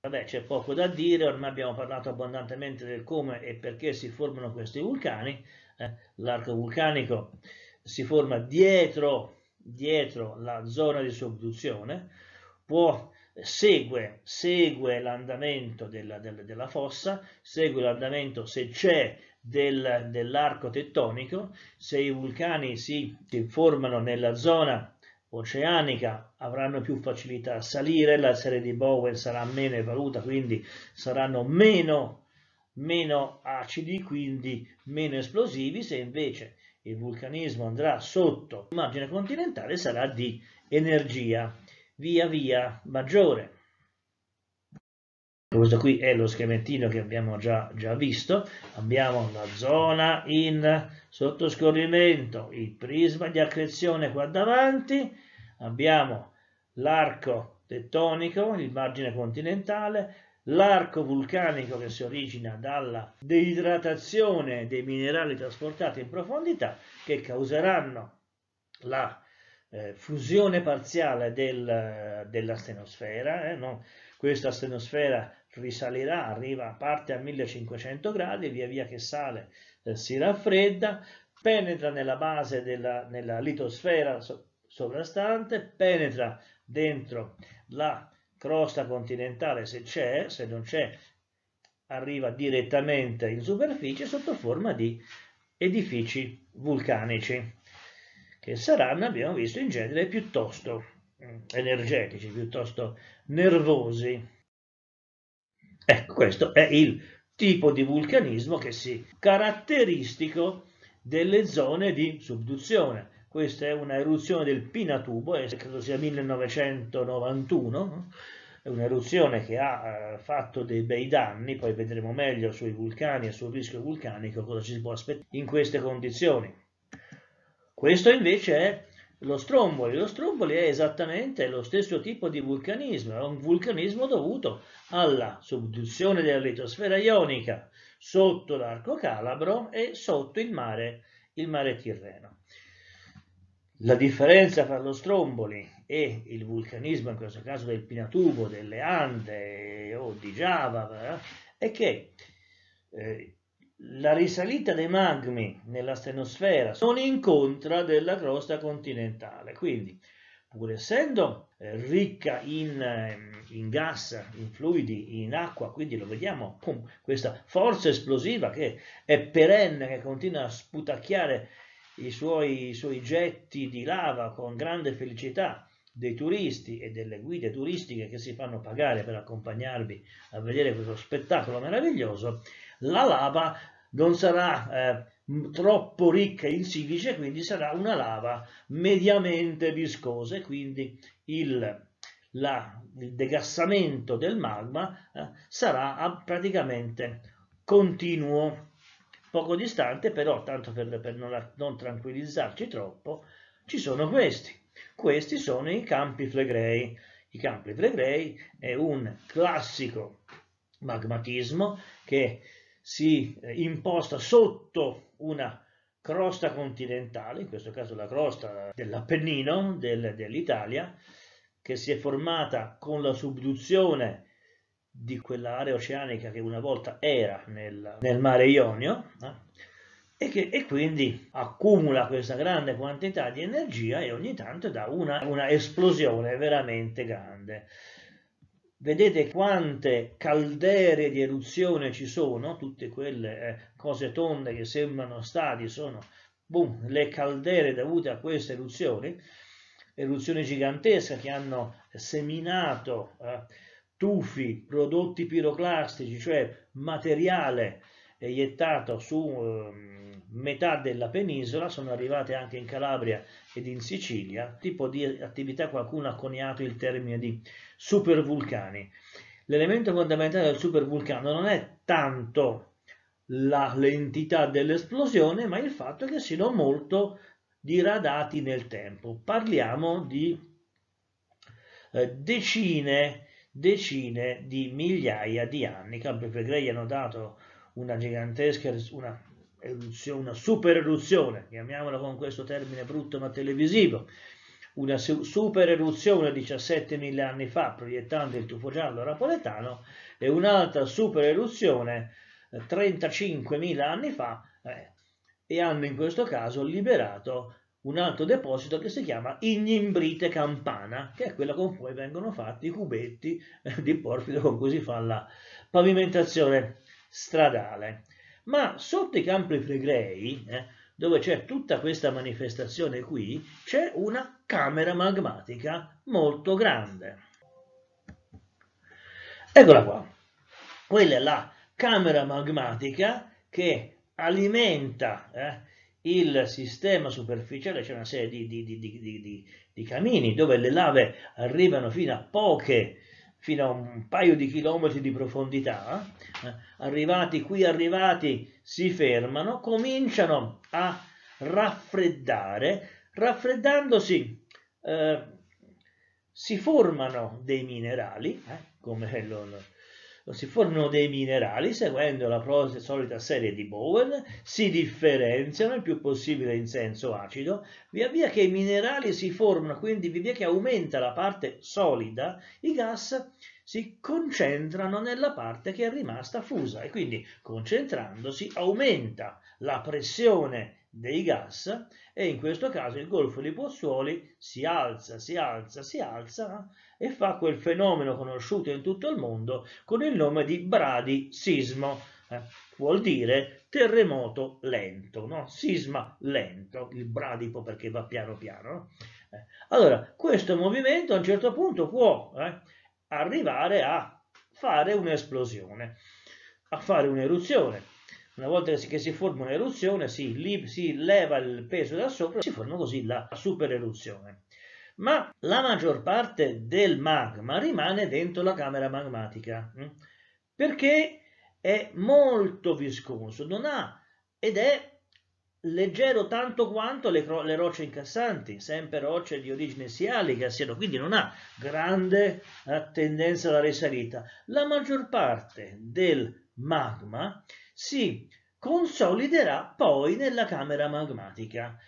Vabbè, c'è poco da dire, ormai abbiamo parlato abbondantemente del come e perché si formano questi vulcani. Eh, l'arco vulcanico si forma dietro, dietro la zona di subduzione, può, segue, segue l'andamento della, della, della, fossa, segue l'andamento se c'è del, dell'arco tettonico, se i vulcani si, si formano nella zona oceanica avranno più facilità a salire, la serie di Bowen sarà meno evoluta, quindi saranno meno, meno acidi, quindi meno esplosivi, se invece il vulcanismo andrà sotto il margine continentale sarà di energia via via maggiore. Questo qui è lo schemettino che abbiamo già, già, visto, abbiamo la zona in sottoscorrimento, il prisma di accrezione qua davanti, abbiamo l'arco tettonico, il margine continentale, l'arco vulcanico che si origina dalla deidratazione dei minerali trasportati in profondità che causeranno la eh, fusione parziale del, della stenosfera, eh, no? questa stenosfera risalirà, arriva, parte a 1500 gradi, via via che sale eh, si raffredda, penetra nella base della nella litosfera so, sovrastante, penetra dentro la crosta continentale se c'è, se non c'è arriva direttamente in superficie sotto forma di edifici vulcanici che saranno, abbiamo visto, in genere piuttosto mm, energetici, piuttosto nervosi. Ecco, questo è il tipo di vulcanismo che si caratteristico delle zone di subduzione. Questa è un'eruzione del Pinatubo, è, eh, credo sia 1991, è un'eruzione che ha eh, fatto dei bei danni, poi vedremo meglio sui vulcani e sul rischio vulcanico cosa ci si può aspettare in queste condizioni. Questo invece è lo stromboli, lo stromboli è esattamente lo stesso tipo di vulcanismo, è un vulcanismo dovuto alla subduzione della litosfera ionica sotto l'arco calabro e sotto il mare, il mare Tirreno. La differenza tra lo stromboli e il vulcanismo, in questo caso del Pinatubo, delle Ande o di Giava, eh, è che eh, la risalita dei magmi nella stenosfera non incontra della crosta continentale, quindi pur essendo eh, ricca in, ehm, in, gas, in fluidi, in acqua, quindi lo vediamo, pum, questa forza esplosiva che è perenne, che continua a sputacchiare i suoi, i suoi getti di lava con grande felicità dei turisti e delle guide turistiche che si fanno pagare per accompagnarvi a vedere questo spettacolo meraviglioso, la lava non sarà eh, troppo ricca in silice, quindi sarà una lava mediamente viscosa e quindi il, la, il degassamento del magma eh, sarà ah, praticamente continuo. Poco distante però, tanto per, per non, non tranquillizzarci troppo, ci sono questi. Questi sono i campi flegrei. I campi flegrei è un classico magmatismo che si eh, imposta sotto una crosta continentale, in questo caso la crosta dell'Appennino, del, dell'Italia, che si è formata con la subduzione di quell'area oceanica che una volta era nel, nel mare Ionio eh? e, che, e quindi accumula questa grande quantità di energia e ogni tanto dà una, una esplosione veramente grande. Vedete quante caldere di eruzione ci sono, tutte quelle eh, cose tonde che sembrano stadi sono boom, le caldere dovute a queste eruzioni, eruzioni gigantesche che hanno seminato eh, tufi, prodotti piroclastici, cioè materiale eiettato eh, su eh, metà della penisola, sono arrivate anche in Calabria ed in Sicilia, tipo di attività qualcuno ha coniato il termine di supervulcani. L'elemento fondamentale del supervulcano non è tanto la, l'entità dell'esplosione, ma il fatto che siano molto diradati nel tempo. Parliamo di eh, decine, decine di migliaia di anni. Campi Flegrei hanno dato una gigantesca, una eruzione, una super eruzione, chiamiamola con questo termine brutto ma televisivo, una super eruzione 17.000 anni fa proiettando il tufo giallo napoletano e un'altra super eruzione 35.000 eh, anni fa eh, e hanno in questo caso liberato un altro deposito che si chiama ignimbrite campana, che è quella con cui vengono fatti i cubetti eh, di porfido con cui si fa la pavimentazione stradale ma sotto i campi flegrei, eh, dove c'è tutta questa manifestazione qui, c'è una camera magmatica molto grande. Eccola qua, quella è la camera magmatica che alimenta eh, il sistema superficiale, c'è una serie di, di, di, di, camini dove le lave arrivano fino a poche fino a un paio di chilometri di profondità, eh, arrivati qui, arrivati, si fermano, cominciano a raffreddare, raffreddandosi eh, si formano dei minerali, eh, come lo, si formano dei minerali seguendo la solita serie di Bowen, si differenziano il più possibile in senso acido, via via che i minerali si formano, quindi via via che aumenta la parte solida, i gas si concentrano nella parte che è rimasta fusa e quindi concentrandosi aumenta la pressione dei gas e in questo caso il golfo di Pozzuoli si alza, si alza, si alza eh, e fa quel fenomeno conosciuto in tutto il mondo con il nome di bradisismo, eh, vuol dire terremoto lento, no? sisma lento, il bradipo perché va piano piano. No? Eh, allora, questo movimento a un certo punto può eh, arrivare a fare un'esplosione, a fare un'eruzione una volta che si forma un'eruzione, si, si leva il peso da sopra e si forma così la supereruzione. Ma la maggior parte del magma rimane dentro la camera magmatica, mm? perché è molto viscoso, non ha ed è leggero tanto quanto le, le, rocce incassanti, sempre rocce di origine sialica siano, quindi non ha grande tendenza alla risalita. La maggior parte del magma si consoliderà poi nella camera magmatica.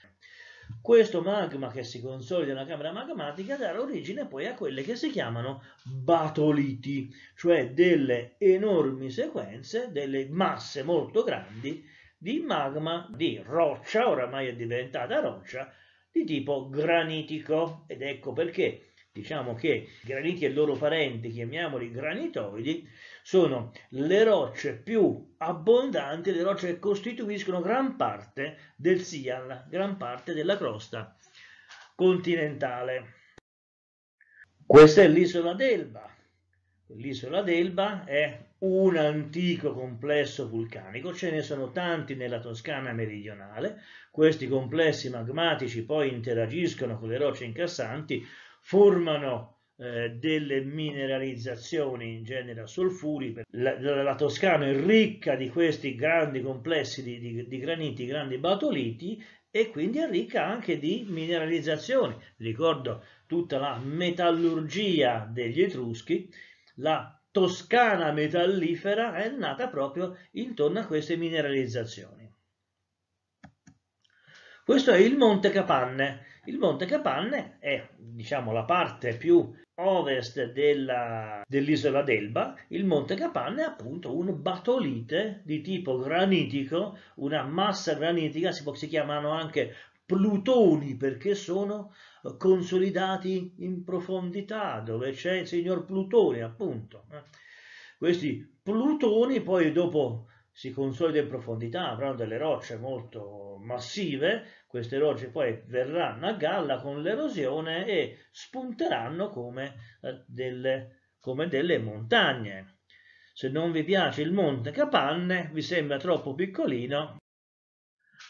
Questo magma che si consolida nella camera magmatica darà origine poi a quelle che si chiamano batoliti, cioè delle enormi sequenze, delle masse molto grandi di magma, di roccia, oramai è diventata roccia, di tipo granitico. Ed ecco perché diciamo che i graniti e i loro parenti, chiamiamoli granitoidi, sono le rocce più abbondanti, le rocce che costituiscono gran parte del Sial, gran parte della crosta continentale. Questa è l'isola d'Elba. L'isola d'Elba è un antico complesso vulcanico, ce ne sono tanti nella Toscana meridionale, questi complessi magmatici poi interagiscono con le rocce incassanti, formano eh, delle mineralizzazioni in genere solfuri. La, la, la, Toscana è ricca di questi grandi complessi di, di, di graniti, grandi batoliti e quindi è ricca anche di mineralizzazioni. Ricordo tutta la metallurgia degli Etruschi, la Toscana metallifera è nata proprio intorno a queste mineralizzazioni. Questo è il Monte Capanne, il Monte Capanne è diciamo, la parte più ovest dell'isola d'Elba, il Monte Capanne è appunto un batolite di tipo granitico, una massa granitica, si, può, si chiamano anche plutoni perché sono consolidati in profondità, dove c'è il signor Plutone appunto. Eh. Questi plutoni poi dopo si consolida in profondità, avranno delle rocce molto massive, queste rocce poi verranno a galla con l'erosione e spunteranno come eh, delle, come delle montagne. Se non vi piace il Monte Capanne, vi sembra troppo piccolino,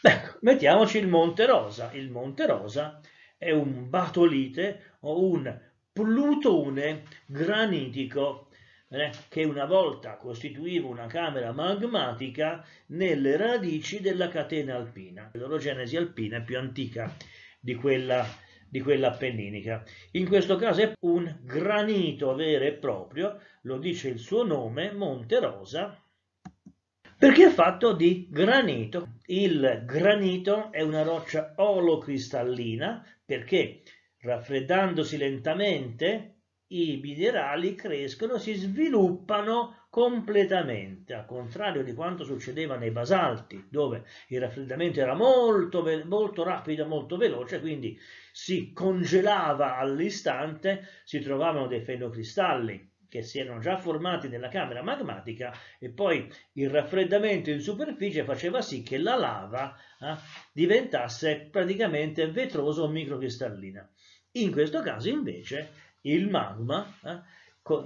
Ecco, mettiamoci il Monte Rosa. Il Monte Rosa è un batolite o un plutone granitico eh, che una volta costituiva una camera magmatica nelle radici della catena alpina. L'orogenesi alpina è più antica di quella, di quella appenninica. In questo caso è un granito vero e proprio, lo dice il suo nome, Monte Rosa, perché è fatto di granito. Il granito è una roccia olocristallina perché raffreddandosi lentamente i minerali crescono, si sviluppano completamente, al contrario di quanto succedeva nei basalti, dove il raffreddamento era molto, molto rapido, molto veloce, quindi si congelava all'istante, si trovavano dei fenocristalli che si erano già formati nella camera magmatica e poi il raffreddamento in superficie faceva sì che la lava eh, diventasse praticamente vetrosa o microcristallina. In questo caso invece il magma eh,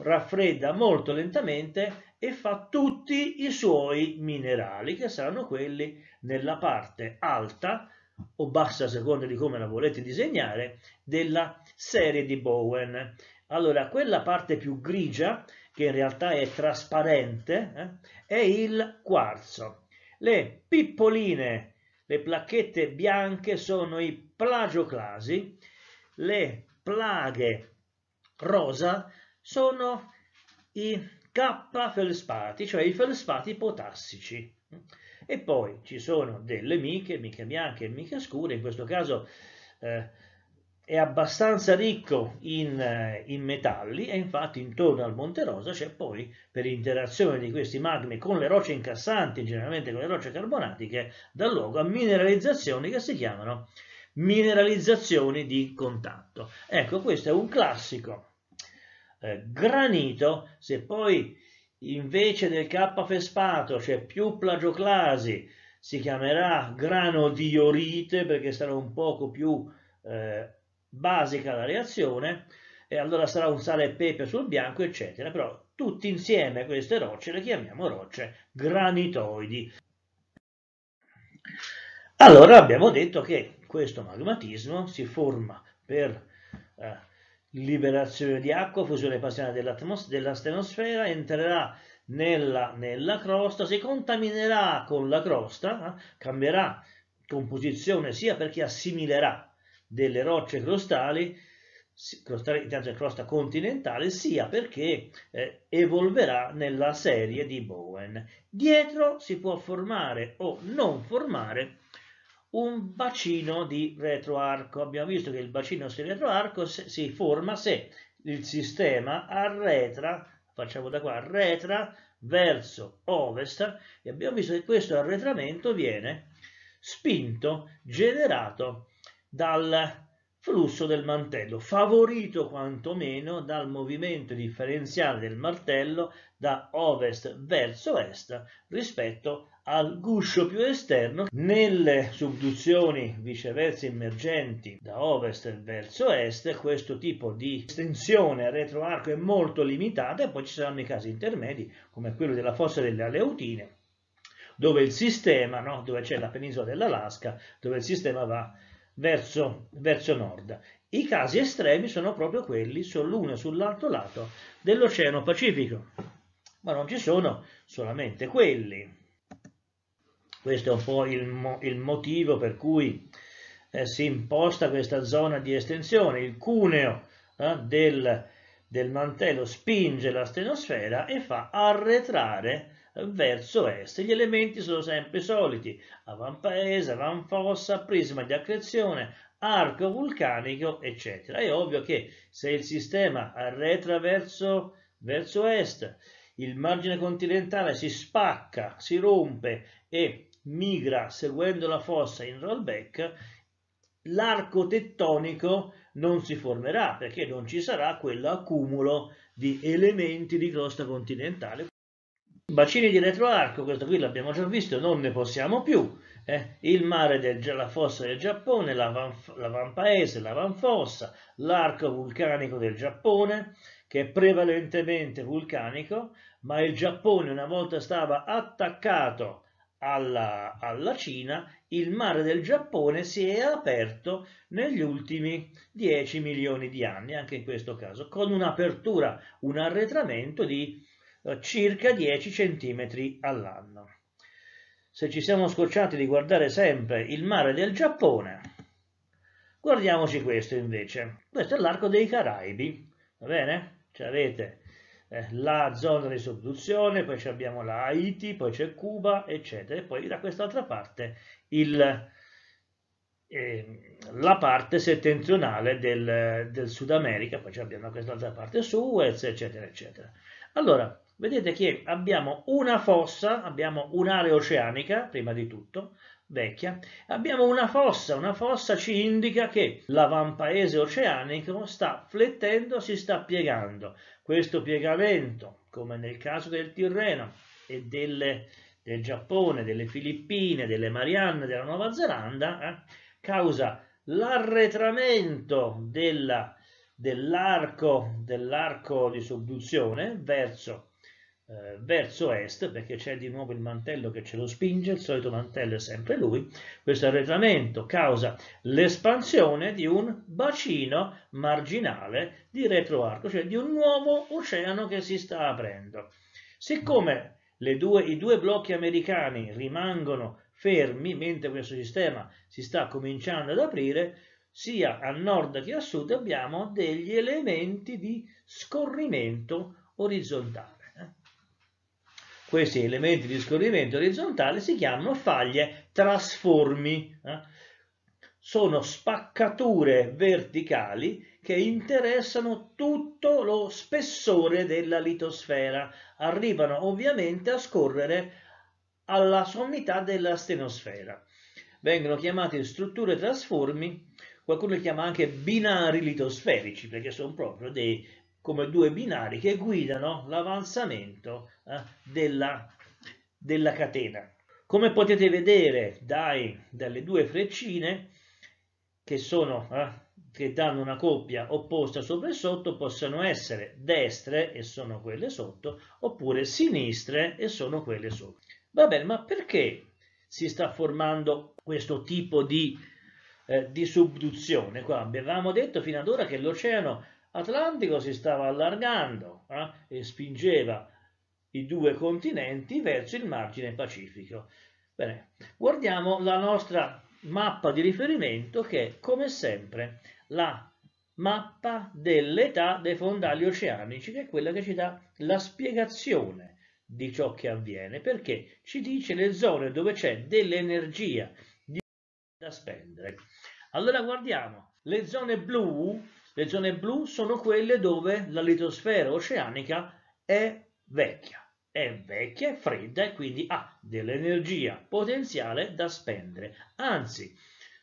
raffredda molto lentamente e fa tutti i suoi minerali, che saranno quelli nella parte alta o bassa, a seconda di come la volete disegnare, della serie di Bowen. Allora, quella parte più grigia, che in realtà è trasparente, eh, è il quarzo. Le pippoline, le placchette bianche sono i plagioclasi, le plaghe rosa sono i K felspati, cioè i felspati potassici. E poi ci sono delle miche, miche bianche e miche scure, in questo caso eh, è abbastanza ricco in, eh, in, metalli e infatti intorno al Monte Rosa c'è poi per interazione di questi magmi con le rocce incassanti, generalmente con le rocce carbonatiche, dal luogo a mineralizzazioni che si chiamano mineralizzazioni di contatto. Ecco, questo è un classico. Eh, granito, se poi invece del K fespato c'è cioè più plagioclasi, si chiamerà grano diorite perché sarà un poco più eh, basica la reazione e allora sarà un sale e pepe sul bianco eccetera però tutti insieme queste rocce le chiamiamo rocce granitoidi allora abbiamo detto che questo magmatismo si forma per eh, liberazione di acqua, fusione passionale della stenosfera, entrerà nella, nella, crosta, si contaminerà con la crosta, eh, cambierà composizione sia perché assimilerà delle rocce crostali, crostale, intanto crosta continentale, sia perché eh, evolverà nella serie di Bowen. Dietro si può formare o non formare un bacino di retroarco. Abbiamo visto che il bacino di retroarco si forma se il sistema arretra, facciamo da qua, arretra verso ovest e abbiamo visto che questo arretramento viene spinto, generato dal flusso del mantello, favorito quantomeno dal movimento differenziale del martello da ovest verso est rispetto al guscio più esterno nelle subduzioni viceversa emergenti da ovest verso est questo tipo di estensione retroarco è molto limitata e poi ci saranno i casi intermedi come quello della fossa delle Aleutine dove il sistema, no? dove c'è la penisola dell'Alaska, dove il sistema va verso, verso nord. I casi estremi sono proprio quelli sull'uno e sull'altro lato dell'Oceano Pacifico, ma non ci sono solamente quelli. Questo è un po' il, mo il motivo per cui eh, si imposta questa zona di estensione, il cuneo eh, del, del mantello spinge la stenosfera e fa arretrare verso est. Gli elementi sono sempre soliti, avampaese, avamfossa, prisma di accrezione, arco vulcanico, eccetera. È ovvio che se il sistema arretra verso, verso est, il margine continentale si spacca, si rompe e migra seguendo la fossa in rollback, l'arco tettonico non si formerà perché non ci sarà quell'accumulo di elementi di crosta continentale. Bacini di retroarco, questo qui l'abbiamo già visto, non ne possiamo più. Eh? Il mare della fossa del Giappone, la, van, la Vanpaese, la Vanfossa, l'arco vulcanico del Giappone, che è prevalentemente vulcanico, ma il Giappone una volta stava attaccato alla, alla, Cina, il mare del Giappone si è aperto negli ultimi 10 milioni di anni, anche in questo caso, con un'apertura, un arretramento di circa 10 cm all'anno. Se ci siamo scocciati di guardare sempre il mare del Giappone, guardiamoci questo invece. Questo è l'arco dei Caraibi, va bene? Ci avete eh, la zona di subduzione, poi abbiamo la Haiti, poi c'è Cuba, eccetera, e poi da quest'altra parte il, eh, la parte settentrionale del, del Sud America, poi abbiamo quest'altra parte Suez, eccetera, eccetera. Allora, vedete che abbiamo una fossa, abbiamo un'area oceanica, prima di tutto, vecchia, abbiamo una fossa, una fossa ci indica che l'avampaese oceanico sta flettendo, si sta piegando. Questo piegamento, come nel caso del Tirreno e delle, del Giappone, delle Filippine, delle Marianne, della Nuova Zelanda, eh, causa l'arretramento dell'arco dell di subduzione verso eh, verso est perché c'è di nuovo il mantello che ce lo spinge, il solito mantello è sempre lui, questo arretramento causa l'espansione di un bacino marginale di retroarco, cioè di un nuovo oceano che si sta aprendo. Siccome due, i due blocchi americani rimangono fermi mentre questo sistema si sta cominciando ad aprire, sia a nord che a sud abbiamo degli elementi di scorrimento orizzontale questi elementi di scorrimento orizzontale si chiamano faglie trasformi. Eh? Sono spaccature verticali che interessano tutto lo spessore della litosfera. Arrivano ovviamente a scorrere alla sommità della stenosfera. Vengono chiamate strutture trasformi, qualcuno li chiama anche binari litosferici, perché sono proprio dei come due binari che guidano l'avanzamento eh, della, della catena. Come potete vedere dai, dalle due freccine che, sono, eh, che danno una coppia opposta sopra e sotto possono essere destre e sono quelle sotto oppure sinistre e sono quelle sopra. Va bene, ma perché si sta formando questo tipo di, eh, di subduzione? Qua avevamo detto fino ad ora che l'oceano Atlantico si stava allargando eh, e spingeva i due continenti verso il margine pacifico. Bene, guardiamo la nostra mappa di riferimento che è come sempre la mappa dell'età dei fondali oceanici che è quella che ci dà la spiegazione di ciò che avviene perché ci dice le zone dove c'è dell'energia da spendere. Allora guardiamo le zone blu le zone blu sono quelle dove la litosfera oceanica è vecchia, è vecchia, è fredda e quindi ha dell'energia potenziale da spendere. Anzi,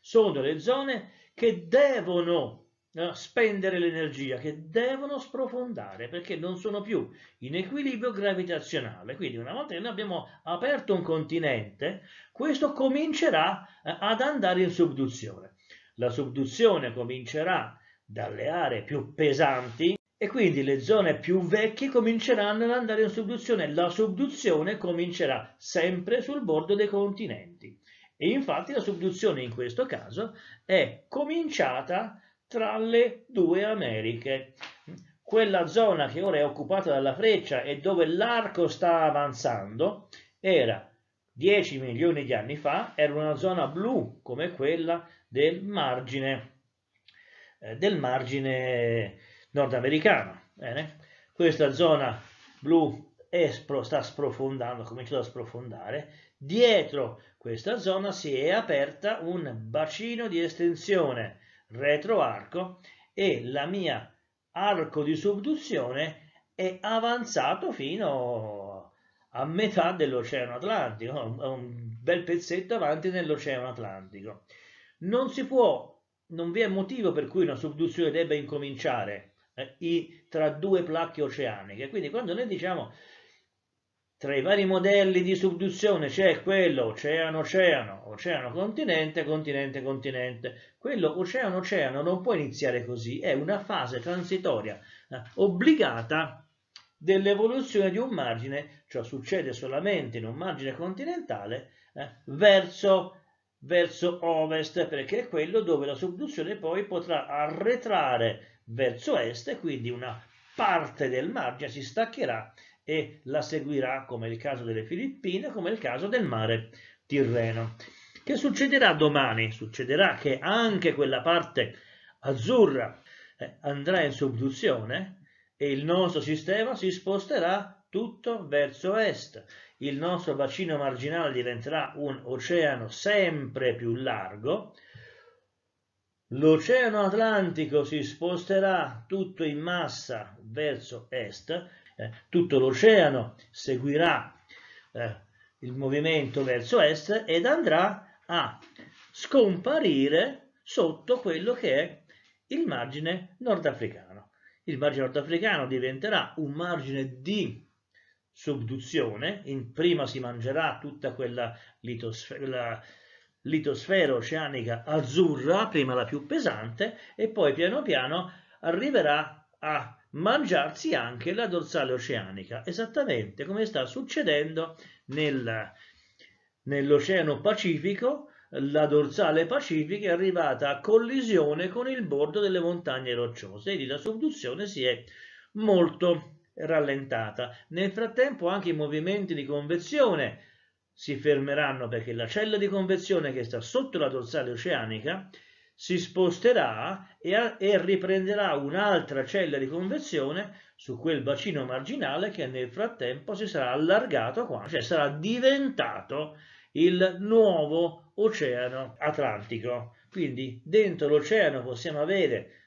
sono le zone che devono eh, spendere l'energia, che devono sprofondare perché non sono più in equilibrio gravitazionale. Quindi una volta che noi abbiamo aperto un continente, questo comincerà eh, ad andare in subduzione. La subduzione comincerà dalle aree più pesanti e quindi le zone più vecchie cominceranno ad andare in subduzione. La subduzione comincerà sempre sul bordo dei continenti. E infatti la subduzione in questo caso è cominciata tra le due Americhe. Quella zona che ora è occupata dalla freccia e dove l'arco sta avanzando era 10 milioni di anni fa, era una zona blu come quella del margine eh, del margine nordamericano. Bene? Questa zona blu spro, sta sprofondando, ha cominciato a sprofondare. Dietro questa zona si è aperta un bacino di estensione retroarco e la mia arco di subduzione è avanzato fino a metà dell'oceano Atlantico, un bel pezzetto avanti nell'oceano Atlantico. Non si può non vi è motivo per cui una subduzione debba incominciare eh, i, tra due placche oceaniche. Quindi quando noi diciamo tra i vari modelli di subduzione c'è quello oceano-oceano, oceano-continente, continente-continente. Quello oceano-oceano non può iniziare così, è una fase transitoria eh, obbligata dell'evoluzione di un margine, cioè succede solamente in un margine continentale, eh, verso verso ovest perché è quello dove la subduzione poi potrà arretrare verso est e quindi una parte del margine si staccherà e la seguirà come il caso delle Filippine come il caso del mare Tirreno. Che succederà domani? Succederà che anche quella parte azzurra eh, andrà in subduzione e il nostro sistema si sposterà tutto verso est il nostro bacino marginale diventerà un oceano sempre più largo, l'oceano Atlantico si sposterà tutto in massa verso est, eh, tutto l'oceano seguirà eh, il movimento verso est ed andrà a scomparire sotto quello che è il margine nordafricano. Il margine nordafricano diventerà un margine di subduzione, in prima si mangerà tutta quella litosfera, litosfera oceanica azzurra, prima la più pesante, e poi piano piano arriverà a mangiarsi anche la dorsale oceanica, esattamente come sta succedendo nel, nell'Oceano Pacifico, la dorsale pacifica è arrivata a collisione con il bordo delle montagne rocciose, e la subduzione si è molto rallentata. Nel frattempo anche i movimenti di convezione si fermeranno perché la cella di convezione che sta sotto la dorsale oceanica si sposterà e, e riprenderà un'altra cella di convezione su quel bacino marginale che nel frattempo si sarà allargato qua, cioè sarà diventato il nuovo oceano Atlantico. Quindi dentro l'oceano possiamo avere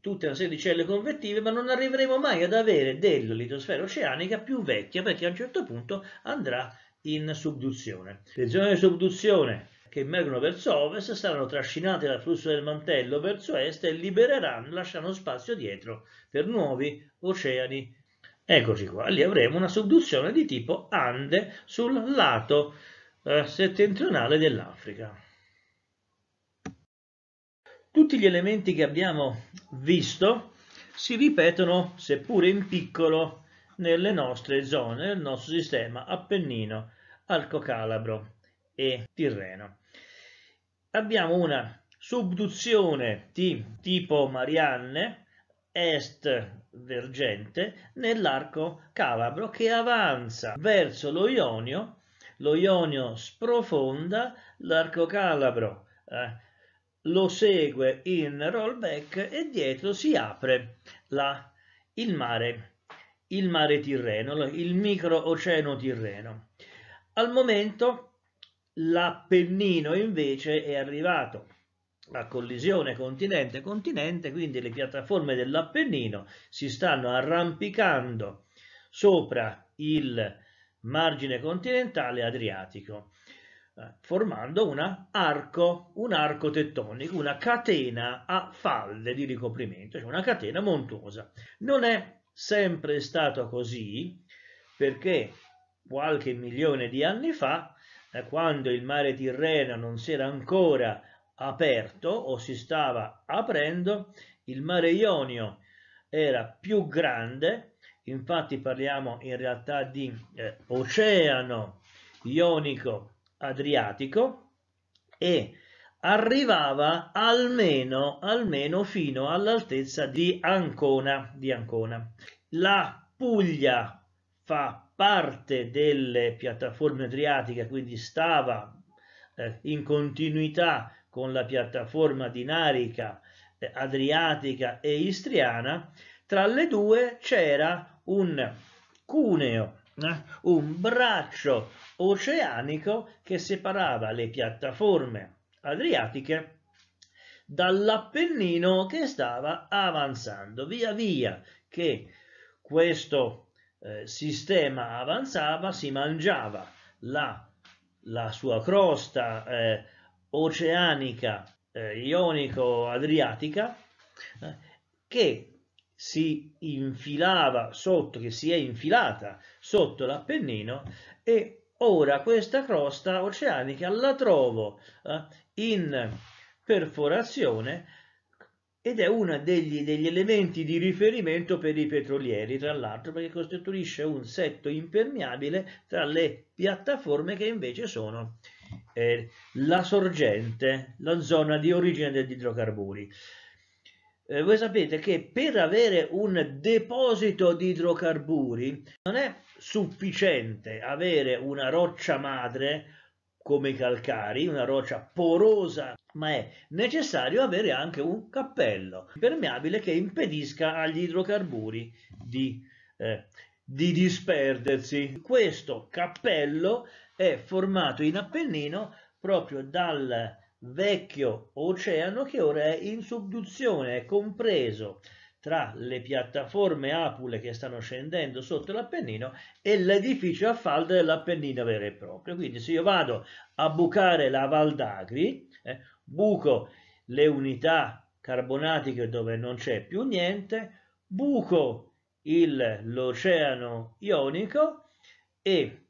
tutta una serie di celle convettive, ma non arriveremo mai ad avere della litosfera oceanica più vecchia perché a un certo punto andrà in subduzione. Le zone di subduzione che emergono verso ovest saranno trascinate dal flusso del mantello verso est e libereranno, lasciando spazio dietro per nuovi oceani. Eccoci qua, lì avremo una subduzione di tipo Ande sul lato eh, settentrionale dell'Africa. Tutti gli elementi che abbiamo visto si ripetono, seppure in piccolo, nelle nostre zone, nel nostro sistema Appennino, Alto Calabro e Tirreno. Abbiamo una subduzione di tipo Marianne, est vergente, nell'arco calabro che avanza verso lo Ionio, lo Ionio sprofonda, l'arco calabro eh, lo segue in rollback e dietro si apre la, il mare, il mare Tirreno, il microoceano Tirreno. Al momento l'Appennino invece è arrivato a collisione continente-continente, quindi le piattaforme dell'Appennino si stanno arrampicando sopra il margine continentale adriatico. Eh, formando un arco, un arco tettonico, una catena a falde di ricoprimento, cioè una catena montuosa. Non è sempre stato così perché qualche milione di anni fa, eh, quando il mare Tirreno non si era ancora aperto o si stava aprendo, il mare Ionio era più grande, infatti parliamo in realtà di eh, oceano ionico Adriatico e arrivava almeno, almeno fino all'altezza di Ancona, di Ancona. La Puglia fa parte delle piattaforme adriatiche, quindi stava eh, in continuità con la piattaforma dinarica eh, adriatica e istriana, tra le due c'era un cuneo eh? un braccio oceanico che separava le piattaforme adriatiche dall'Appennino che stava avanzando. Via via che questo eh, sistema avanzava, si mangiava la, la sua crosta eh, oceanica eh, ionico-adriatica eh, che si infilava sotto, che si è infilata sotto l'Appennino e ora questa crosta oceanica la trovo eh, in perforazione ed è uno degli, degli, elementi di riferimento per i petrolieri, tra l'altro, perché costituisce un setto impermeabile tra le piattaforme che invece sono eh, la sorgente, la zona di origine degli idrocarburi eh, voi sapete che per avere un deposito di idrocarburi non è sufficiente avere una roccia madre come i calcari, una roccia porosa, ma è necessario avere anche un cappello impermeabile che impedisca agli idrocarburi di, eh, di disperdersi. Questo cappello è formato in Appennino proprio dal vecchio oceano che ora è in subduzione, è compreso tra le piattaforme apule che stanno scendendo sotto l'Appennino e l'edificio a falda dell'Appennino vero e proprio. Quindi se io vado a bucare la Val d'Agri, eh, buco le unità carbonatiche dove non c'è più niente, buco l'oceano ionico e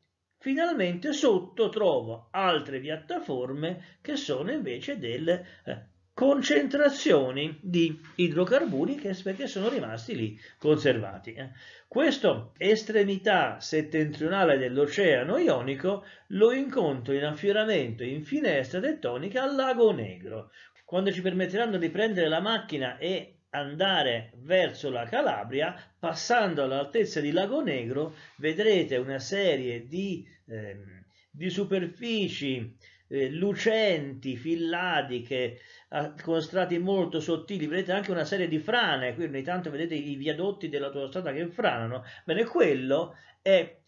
finalmente sotto trovo altre piattaforme che sono invece delle eh, concentrazioni di idrocarburi che, sono rimasti lì conservati. Eh. Questa estremità settentrionale dell'oceano ionico lo incontro in affioramento in finestra tettonica al lago Negro. Quando ci permetteranno di prendere la macchina e andare verso la Calabria, passando all'altezza di Lago Negro, vedrete una serie di, eh, di superfici eh, lucenti, filladiche, a, ah, con strati molto sottili, vedete anche una serie di frane, qui ogni tanto vedete i viadotti dell'autostrada che franano, bene, quello è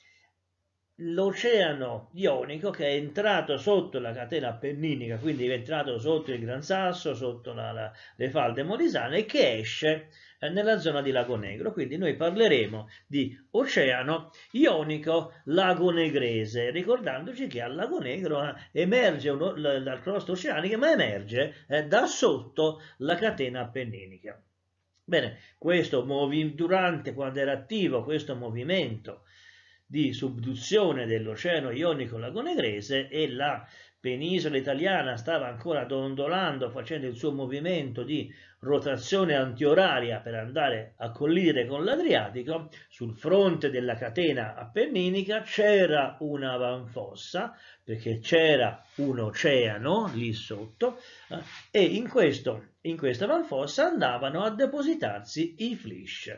l'oceano ionico che è entrato sotto la catena appenninica, quindi è entrato sotto il Gran Sasso, sotto la, la, le falde molisane, e che esce eh, nella zona di Lago Negro. Quindi noi parleremo di oceano ionico lago negrese, ricordandoci che al Lago Negro eh, emerge uno, la, la crosta oceanica, ma emerge eh, da sotto la catena appenninica. Bene, questo durante quando era attivo questo movimento di subduzione dell'oceano Ionico Lago Negrese e la penisola italiana stava ancora dondolando facendo il suo movimento di rotazione antioraria per andare a collidere con l'Adriatico, sul fronte della catena appenninica c'era una vanfossa, perché c'era un oceano lì sotto, eh, e in, questo, in questa vanfossa andavano a depositarsi i flish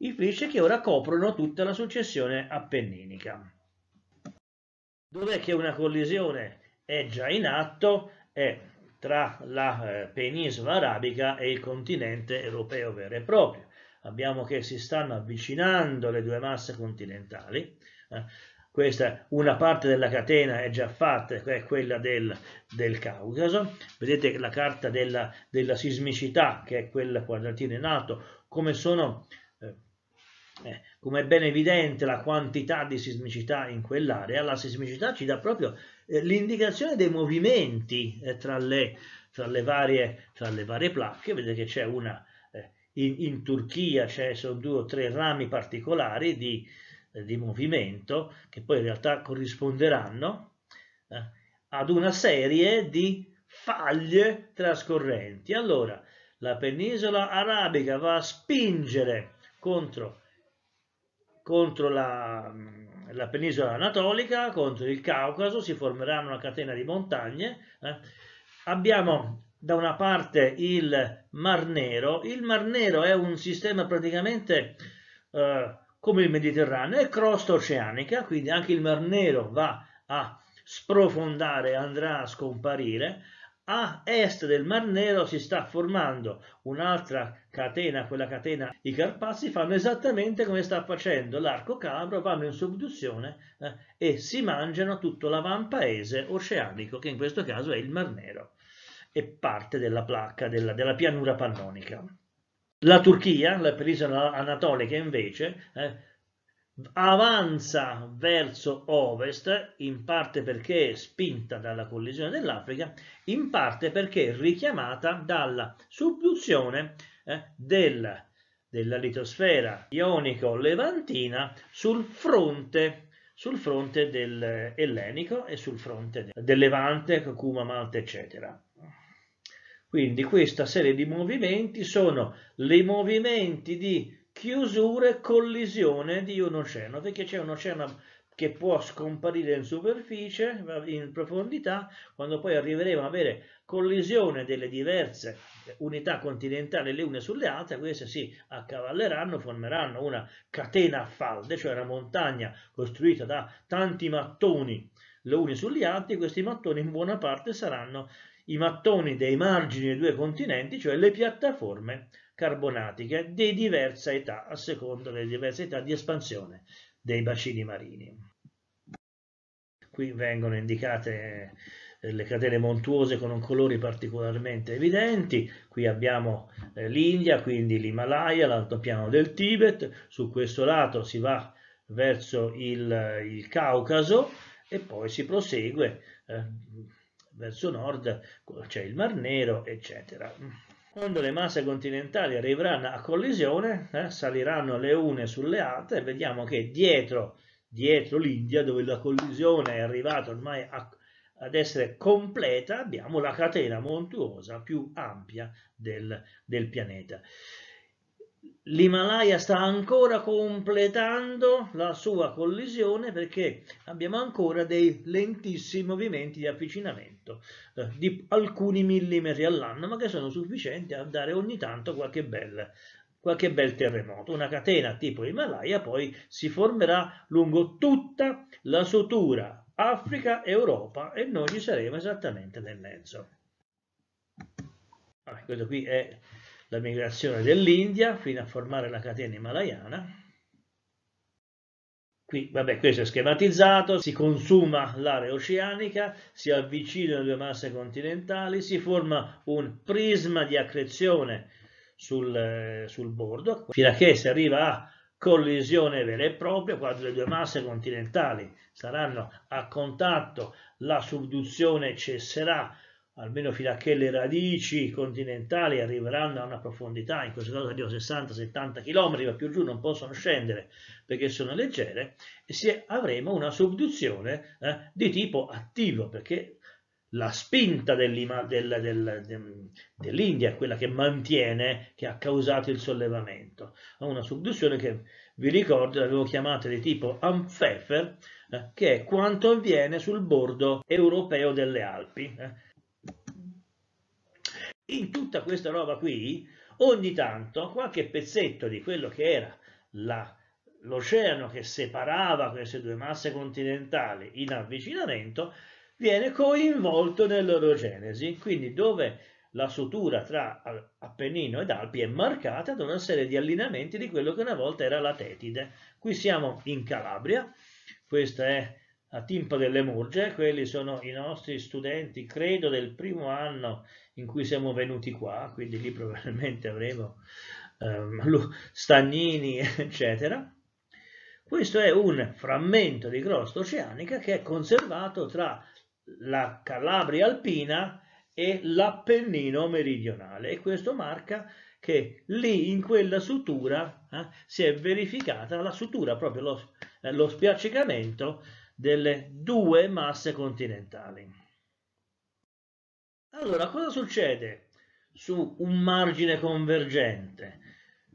i frisce che ora coprono tutta la successione appenninica. Dov'è che una collisione è già in atto? È tra la eh, penisola arabica e il continente europeo vero e proprio. Abbiamo che si stanno avvicinando le due masse continentali. Eh. Questa, una parte della catena è già fatta, è quella del, del Caucaso. Vedete la carta della, della sismicità, che è quella quadratina in alto, come sono eh, come è ben evidente la quantità di sismicità in quell'area, la sismicità ci dà proprio eh, l'indicazione dei movimenti eh, tra, le, tra, le varie, tra, le, varie, placche, vedete che c'è una eh, in, in, Turchia, c'è sono due o tre rami particolari di, eh, di, movimento che poi in realtà corrisponderanno eh, ad una serie di faglie trascorrenti. Allora, la penisola arabica va a spingere contro contro la, mm, la penisola anatolica, contro il Caucaso, si formerà una catena di montagne. Eh. Abbiamo da una parte il Mar Nero, il Mar Nero è un sistema praticamente eh, come il Mediterraneo, è crosta oceanica, quindi anche il Mar Nero va a sprofondare, andrà a scomparire, a est del Mar Nero si sta formando un'altra catena, quella catena i Carpazi fanno esattamente come sta facendo l'arco cabro, vanno in subduzione eh, e si mangiano tutto l'avampaese oceanico, che in questo caso è il Mar Nero e parte della placca della, della pianura pannonica. La Turchia, la penisola anatolica invece, eh, avanza verso ovest, in parte perché è spinta dalla collisione dell'Africa, in parte perché è richiamata dalla subduzione eh, del, della litosfera ionico-levantina sul fronte sul fronte del e sul fronte del Levante, Cuma, Malta, eccetera. Quindi questa serie di movimenti sono i movimenti di chiusure, collisione di un oceano, perché c'è un oceano che può scomparire in superficie, in profondità, quando poi arriveremo a avere collisione delle diverse unità continentali le une sulle altre, queste si accavalleranno, formeranno una catena a falde, cioè una montagna costruita da tanti mattoni le uni sugli altri, questi mattoni in buona parte saranno i mattoni dei margini dei due continenti, cioè le piattaforme carbonatiche di diversa età a seconda delle diverse età di espansione dei bacini marini. Qui vengono indicate eh, le catene montuose con colori particolarmente evidenti, qui abbiamo eh, l'India, quindi l'Himalaya, l'altopiano del Tibet, su questo lato si va verso il, il Caucaso e poi si prosegue eh, verso nord, c'è il Mar Nero, eccetera. Quando le masse continentali arriveranno a collisione, eh, saliranno le une sulle altre e vediamo che dietro, dietro l'India, dove la collisione è arrivata ormai a, ad essere completa, abbiamo la catena montuosa più ampia del, del pianeta l'Himalaya sta ancora completando la sua collisione perché abbiamo ancora dei lentissimi movimenti di avvicinamento eh, di alcuni millimetri all'anno ma che sono sufficienti a dare ogni tanto qualche bel, qualche bel terremoto. Una catena tipo Himalaya poi si formerà lungo tutta la sutura Africa, Europa e noi ci saremo esattamente nel mezzo. Allora, questo qui è la migrazione dell'India fino a formare la catena himalayana. Qui, vabbè, questo è schematizzato, si consuma l'area oceanica, si avvicinano due masse continentali, si forma un prisma di accrezione sul, eh, sul bordo, fino a che si arriva a collisione vera e propria, quando le due masse continentali saranno a contatto, la subduzione cesserà, almeno fino a che le radici continentali arriveranno a una profondità, in questo caso di 60-70 km, ma più giù non possono scendere perché sono leggere, e se avremo una subduzione eh, di tipo attivo, perché la spinta dell'India del, del, dell è quella che mantiene, che ha causato il sollevamento. Una subduzione che, vi ricordo, l'avevo chiamata di tipo Ampfeffer, eh, che è quanto avviene sul bordo europeo delle Alpi. Eh in tutta questa roba qui, ogni tanto qualche pezzetto di quello che era l'oceano che separava queste due masse continentali in avvicinamento viene coinvolto nell'orogenesi, quindi dove la sutura tra Appennino ed Alpi è marcata da una serie di allineamenti di quello che una volta era la Tetide. Qui siamo in Calabria, questa è a Timpo delle Murge, quelli sono i nostri studenti, credo, del primo anno in cui siamo venuti qua, quindi lì probabilmente avremo ehm, Stagnini, eccetera. Questo è un frammento di crosta oceanica che è conservato tra la Calabria alpina e l'Appennino meridionale e questo marca che lì in quella sutura eh, si è verificata la sutura, proprio lo, eh, lo spiaccicamento delle due masse continentali. Allora, cosa succede su un margine convergente?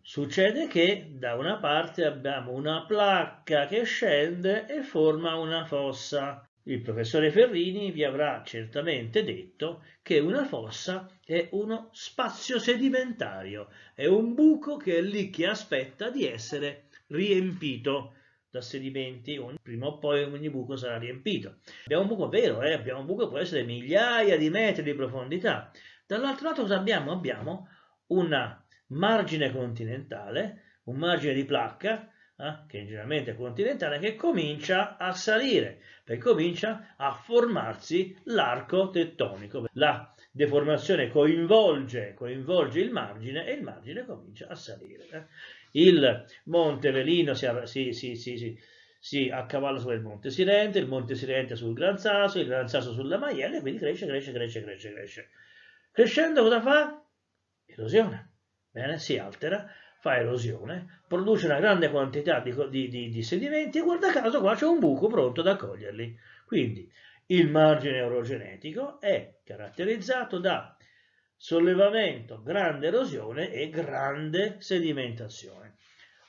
Succede che da una parte abbiamo una placca che scende e forma una fossa. Il professore Ferrini vi avrà certamente detto che una fossa è uno spazio sedimentario, è un buco che è lì che aspetta di essere riempito da sedimenti, ogni, prima o poi ogni buco sarà riempito. Abbiamo un buco vero, eh? abbiamo un buco che può essere migliaia di metri di profondità. Dall'altro lato cosa abbiamo? Abbiamo una margine continentale, un margine di placca, eh? che generalmente è continentale, che comincia a salire, perché comincia a formarsi l'arco tettonico. La deformazione coinvolge, coinvolge, il margine e il margine comincia a salire. Eh? il Monte Velino si, si, si, si, si accavalla sopra Monte Sirente, il Monte Sirente sul Gran Sasso, il Gran Sasso sulla Maiella, e quindi cresce, cresce, cresce, cresce, cresce. Crescendo cosa fa? Erosione. Bene, si altera, fa erosione, produce una grande quantità di, di, di, di sedimenti e guarda caso qua c'è un buco pronto ad accoglierli. Quindi il margine orogenetico è caratterizzato da sollevamento, grande erosione e grande sedimentazione.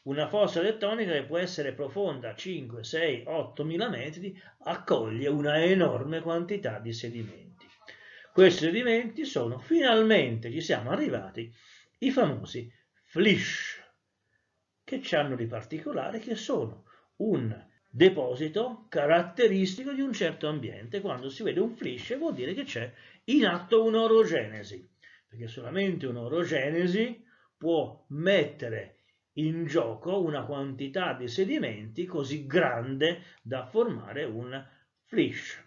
Una fossa tettonica che può essere profonda 5, 6, 8 mila metri accoglie una enorme quantità di sedimenti. Questi sedimenti sono finalmente, ci siamo arrivati, i famosi flish, che ci hanno di particolare che sono un deposito caratteristico di un certo ambiente. Quando si vede un flish vuol dire che c'è in atto un'orogenesi perché solamente un'orogenesi può mettere in gioco una quantità di sedimenti così grande da formare un flish.